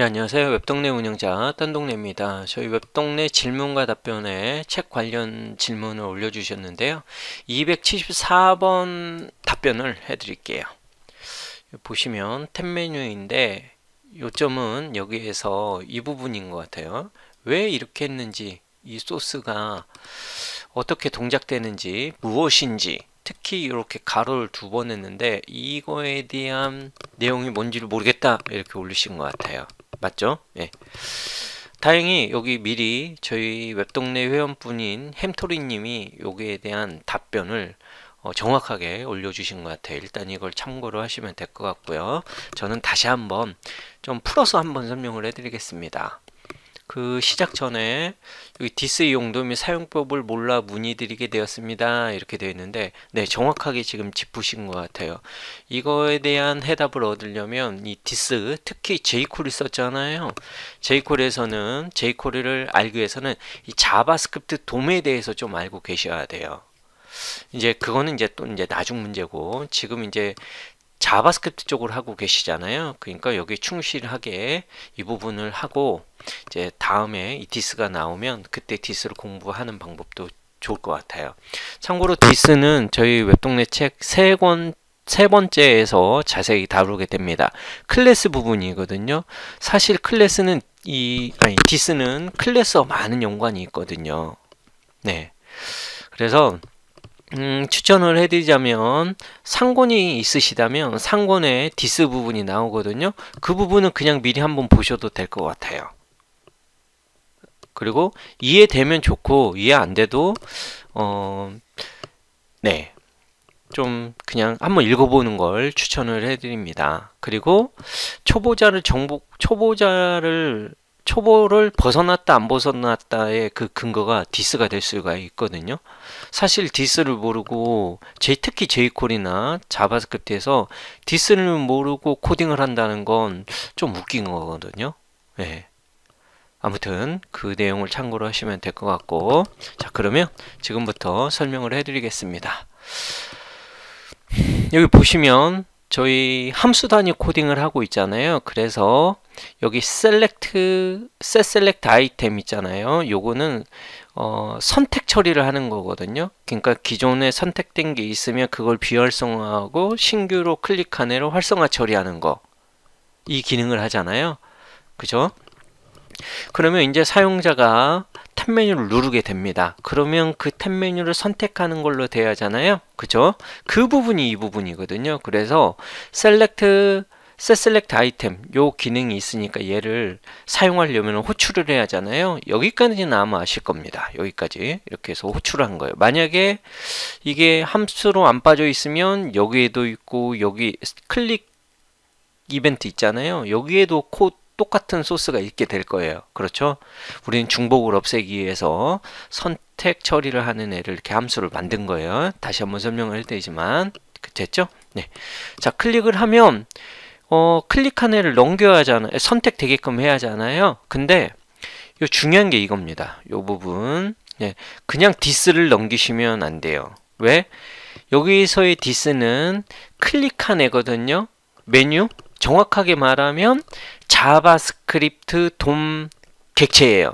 예, 안녕하세요. 웹동네 운영자 딴동네입니다. 저희 웹동네 질문과 답변에 책 관련 질문을 올려주셨는데요. 274번 답변을 해드릴게요. 보시면 탭 메뉴인데 요점은 여기에서 이 부분인 것 같아요. 왜 이렇게 했는지 이 소스가 어떻게 동작되는지 무엇인지 특히 이렇게 가로를 두 번 했는데 이거에 대한 내용이 뭔지를 모르겠다 이렇게 올리신 것 같아요. 맞죠? 예. 다행히 여기 미리 저희 웹동네 회원분인 햄토리님이 여기에 대한 답변을 어, 정확하게 올려주신 것 같아요. 일단 이걸 참고로 하시면 될 것 같고요. 저는 다시 한번 좀 풀어서 한번 설명을 해드리겠습니다. 그 시작 전에 여기 디스 용도 및 사용법을 몰라 문의드리게 되었습니다. 이렇게 되어 있는데 네 정확하게 지금 짚으신 것 같아요. 이거에 대한 해답을 얻으려면 이 디스 특히 제이콜이 썼잖아요. 제이콜에서는 제이콜를 알기 위해서는 이 자바스크립트 메에 대해서 좀 알고 계셔야 돼요. 이제 그거는 이제 또 이제 나중 문제고 지금 이제 자바스크립트 쪽으로 하고 계시잖아요. 그러니까 여기 충실하게 이 부분을 하고 이제 다음에 이 디스가 나오면 그때 디스를 공부하는 방법도 좋을 것 같아요. 참고로 디스는 저희 웹동네 책 세권세 번째에서 자세히 다루게 됩니다. 클래스 부분이거든요. 사실 클래스는 이 아니 디스는 클래스와 많은 연관이 있거든요. 네. 그래서 음, 추천을 해드리자면 상권이 있으시다면 상권의 디스 부분이 나오거든요. 그 부분은 그냥 미리 한번 보셔도 될 것 같아요. 그리고 이해되면 좋고 이해 안 돼도 어, 네. 좀 그냥 한번 읽어보는 걸 추천을 해드립니다. 그리고 초보자를 정보 초보자를 초보를 벗어났다 안 벗어났다의 그 근거가 디스가 될 수가 있거든요. 사실 디스를 모르고 제, 특히 제이콜이나 자바스크립트에서 디스를 모르고 코딩을 한다는 건 좀 웃긴 거거든요. 네. 아무튼 그 내용을 참고로 하시면 될 것 같고 자 그러면 지금부터 설명을 해드리겠습니다. 여기 보시면 저희 함수 단위 코딩을 하고 있잖아요. 그래서 여기 셀렉트 e 셀렉트 아이템 있잖아요. 요거는 어, 선택 처리를 하는 거거든요. 그러니까 기존에 선택된 게 있으면 그걸 비활성화하고 신규로 클릭한 애로 활성화 처리하는 거. 이 기능을 하잖아요. 그죠? 그러면 이제 사용자가 탭 메뉴를 누르게 됩니다. 그러면 그 탭 메뉴를 선택하는 걸로 되어야 하잖아요. 그죠? 그 부분이 이 부분이거든요. 그래서 셀렉트 셀렉트 아이템 요 기능이 있으니까 얘를 사용하려면 호출을 해야 하잖아요 여기까지는 아마 아실 겁니다 여기까지 이렇게 해서 호출을 한 거예요 만약에 이게 함수로 안 빠져 있으면 여기에도 있고 여기 클릭 이벤트 있잖아요 여기에도 코드 똑같은 소스가 있게 될 거예요. 그렇죠? 우리는 중복을 없애기 위해서 선택 처리를 하는 애를 이렇게 함수를 만든 거예요. 다시 한번 설명을 할 때이지만 그, 됐죠? 네. 자, 클릭을 하면 어, 클릭한 애를 넘겨야 하잖아요. 선택되게끔 해야 하잖아요. 근데 요 중요한 게 이겁니다. 요 부분. 예, 그냥 디스를 넘기시면 안 돼요. 왜? 여기서의 디스는 클릭한 애거든요. 메뉴 정확하게 말하면 자바스크립트 돔 객체예요.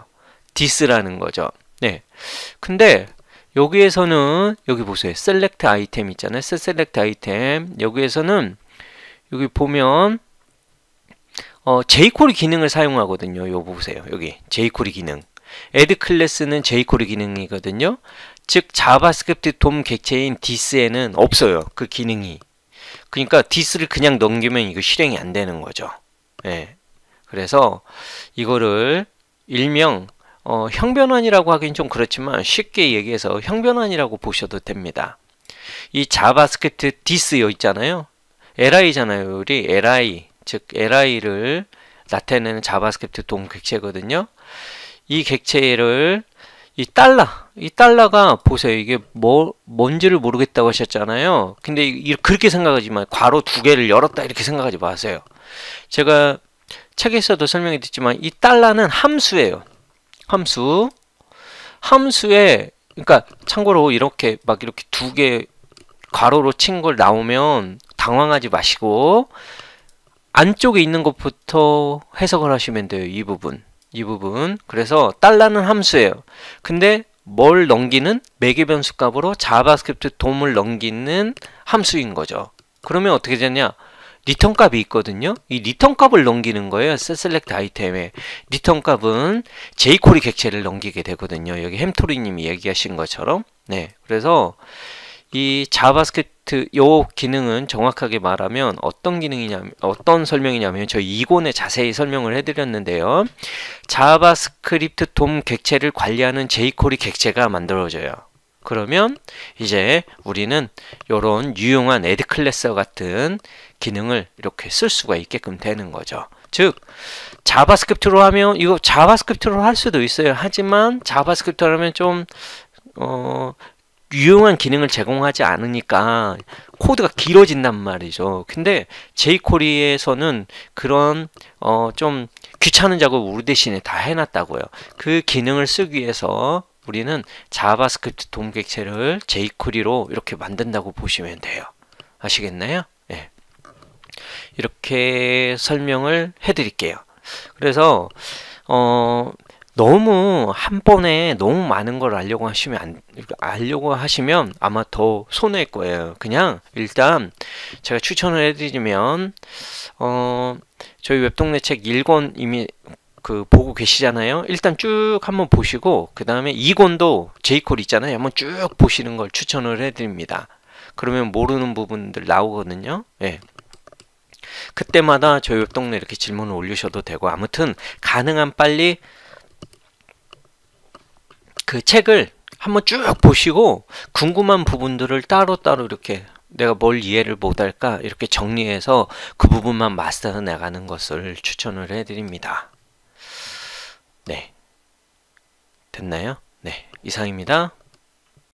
디스라는 거죠. 네. 근데 여기에서는 여기 보세요. 셀렉트 아이템 있잖아요. 셀렉트 아이템. 여기에서는 여기 보면 어, j q u 기능을 사용하거든요. 요 보세요. 여기 제이콜 e 기능. 에드 클래스는 제이콜 e 기능이거든요. 즉 자바스크립트 돔 객체인 디스에는 없어요. 그 기능이. 그러니까 디스를 그냥 넘기면 이거 실행이 안 되는 거죠. 예. 그래서 이거를 일명 어, 형변환이라고 하긴 좀 그렇지만 쉽게 얘기해서 형변환이라고 보셔도 됩니다. 이 자바스크립트 디스 여 있잖아요. li잖아요. 우리 li 즉 li를 나타내는 자바스크립트 동 객체거든요. 이 객체를 이 달러, 이 달러가 보세요. 이게 뭐 뭔지를 모르겠다고 하셨잖아요. 근데 이, 그렇게 생각하지 만 괄호 두 개를 열었다 이렇게 생각하지 마세요. 제가 책에서도 설명해 드렸지만 이 달러는 함수예요. 함수. 함수에 그러니까 참고로 이렇게 막 이렇게 두 개 괄호로 친 걸 나오면 당황하지 마시고 안쪽에 있는 것부터 해석을 하시면 돼요. 이 부분. 이 부분. 그래서 달러는 함수예요. 근데 뭘 넘기는 매개 변수 값으로 자바스크립트 돔을 넘기는 함수인 거죠. 그러면 어떻게 되냐? 리턴 값이 있거든요. 이 리턴 값을 넘기는 거예요. 셀렉트 아이템에 리턴 값은 j 제이코리 객체를 넘기게 되거든요. 여기 햄토리 님이 얘기하신 것처럼. 네. 그래서 이 자바스크립트 텍스트 요 기능은 정확하게 말하면 어떤 기능이냐면 어떤 설명이냐면 저희 2에 자세히 설명을 해드렸는데요. 자바스크립트 돔 객체를 관리하는 제이코리 객체가 만들어져요. 그러면 이제 우리는 이런 유용한 에드 클래스 같은 기능을 이렇게 쓸 수가 있게끔 되는 거죠. 즉 자바스크립트로 하면 이거 자바스크립트로 할 수도 있어요. 하지만 자바스크립트로 하면 좀 어, 유용한 기능을 제공하지 않으니까 코드가 길어진단 말이죠. 근데 제이코리에서는 그런 어 좀 귀찮은 작업을 우리 대신에 다 해놨다고요. 그 기능을 쓰기 위해서 우리는 자바스크립트 동객체를 제이코리로 이렇게 만든다고 보시면 돼요. 아시겠나요? 예. 네. 이렇게 설명을 해드릴게요. 그래서 어 너무 한 번에 너무 많은 걸 알려고 하시면 안, 알려고 하시면 아마 더 손해일 거예요. 그냥 일단 제가 추천을 해드리면 어 저희 웹동네 책 1권 이미 그 보고 계시잖아요. 일단 쭉 한번 보시고 그 다음에 2권도 제이콜 있잖아요. 한번 쭉 보시는 걸 추천을 해드립니다. 그러면 모르는 부분들 나오거든요. 예. 그때마다 저희 웹동네 이렇게 질문을 올리셔도 되고 아무튼 가능한 빨리 그 책을 한번 쭉 보시고 궁금한 부분들을 따로따로 이렇게 내가 뭘 이해를 못할까 이렇게 정리해서 그 부분만 마스터 나가는 것을 추천을 해드립니다. 네. 됐나요? 네. 이상입니다.